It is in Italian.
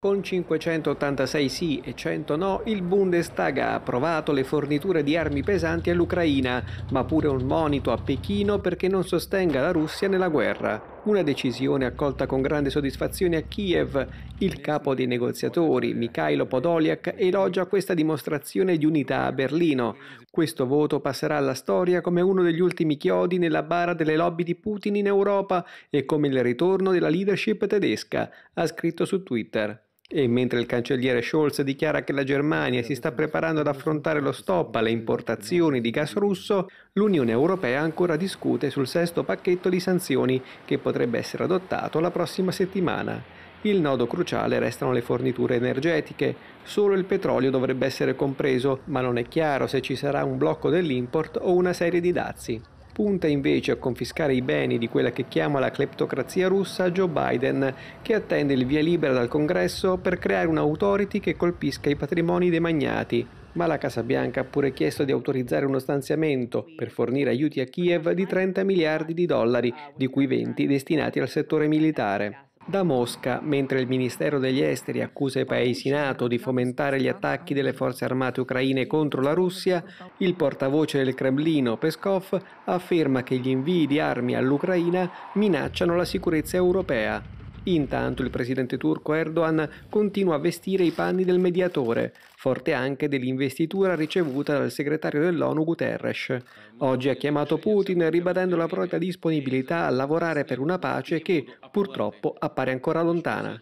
Con 586 sì e 100 no, il Bundestag ha approvato le forniture di armi pesanti all'Ucraina, ma pure un monito a Pechino perché non sostenga la Russia nella guerra. Una decisione accolta con grande soddisfazione a Kiev. Il capo dei negoziatori, Mikhailo Podoliak, elogia questa dimostrazione di unità a Berlino. Questo voto passerà alla storia come uno degli ultimi chiodi nella bara delle lobby di Putin in Europa e come il ritorno della leadership tedesca, ha scritto su Twitter. E mentre il cancelliere Scholz dichiara che la Germania si sta preparando ad affrontare lo stop alle importazioni di gas russo, l'Unione Europea ancora discute sul sesto pacchetto di sanzioni che potrebbe essere adottato la prossima settimana. Il nodo cruciale restano le forniture energetiche. Solo il petrolio dovrebbe essere compreso, ma non è chiaro se ci sarà un blocco dell'import o una serie di dazi punta invece a confiscare i beni di quella che chiama la cleptocrazia russa Joe Biden, che attende il via libera dal Congresso per creare un'autority che colpisca i patrimoni dei magnati, ma la Casa Bianca ha pure chiesto di autorizzare uno stanziamento per fornire aiuti a Kiev di 30 miliardi di dollari, di cui 20 destinati al settore militare da Mosca, mentre il Ministero degli Esteri accusa i paesi NATO di fomentare gli attacchi delle forze armate ucraine contro la Russia, il portavoce del Cremlino Peskov afferma che gli invii di armi all'Ucraina minacciano la sicurezza europea. Intanto il presidente turco Erdogan continua a vestire i panni del mediatore, forte anche dell'investitura ricevuta dal segretario dell'ONU Guterres. Oggi ha chiamato Putin ribadendo la propria disponibilità a lavorare per una pace che, purtroppo, appare ancora lontana.